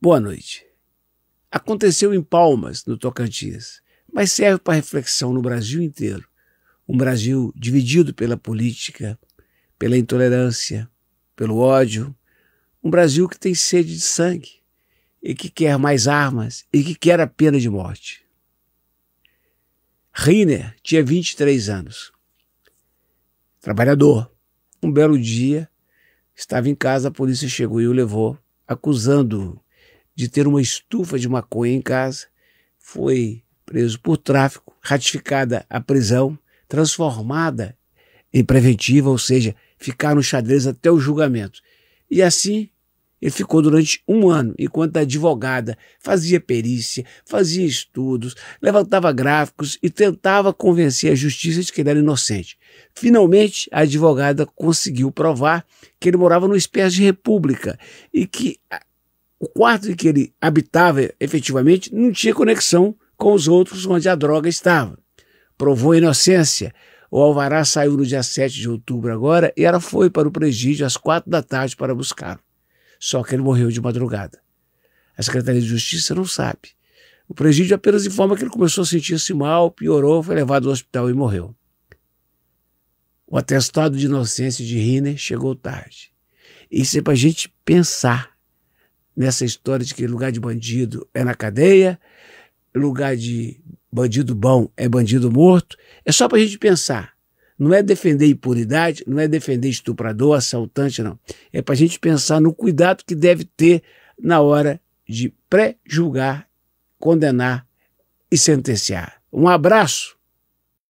Boa noite. Aconteceu em Palmas, no Tocantins, mas serve para reflexão no Brasil inteiro. Um Brasil dividido pela política, pela intolerância, pelo ódio. Um Brasil que tem sede de sangue e que quer mais armas e que quer a pena de morte. Riner tinha 23 anos. Trabalhador. Um belo dia, estava em casa, a polícia chegou e o levou, acusando-o de ter uma estufa de maconha em casa, foi preso por tráfico, ratificada a prisão, transformada em preventiva, ou seja, ficar no xadrez até o julgamento. E assim ele ficou durante um ano, enquanto a advogada fazia perícia, fazia estudos, levantava gráficos e tentava convencer a justiça de que ele era inocente. Finalmente, a advogada conseguiu provar que ele morava numa espécie de república e que o quarto em que ele habitava efetivamente não tinha conexão com os outros onde a droga estava. Provou inocência. O Alvará saiu no dia 7 de outubro agora e ela foi para o presídio às quatro da tarde para buscá-lo. Só que ele morreu de madrugada. A Secretaria de Justiça não sabe. O presídio apenas informa que ele começou a sentir-se mal, piorou, foi levado ao hospital e morreu. O atestado de inocência de Riner chegou tarde. Isso é para a gente pensar nessa história de que lugar de bandido é na cadeia, lugar de bandido bom é bandido morto. É só para a gente pensar. Não é defender impunidade, não é defender estuprador, assaltante, não. É para a gente pensar no cuidado que deve ter na hora de pré-julgar, condenar e sentenciar. Um abraço.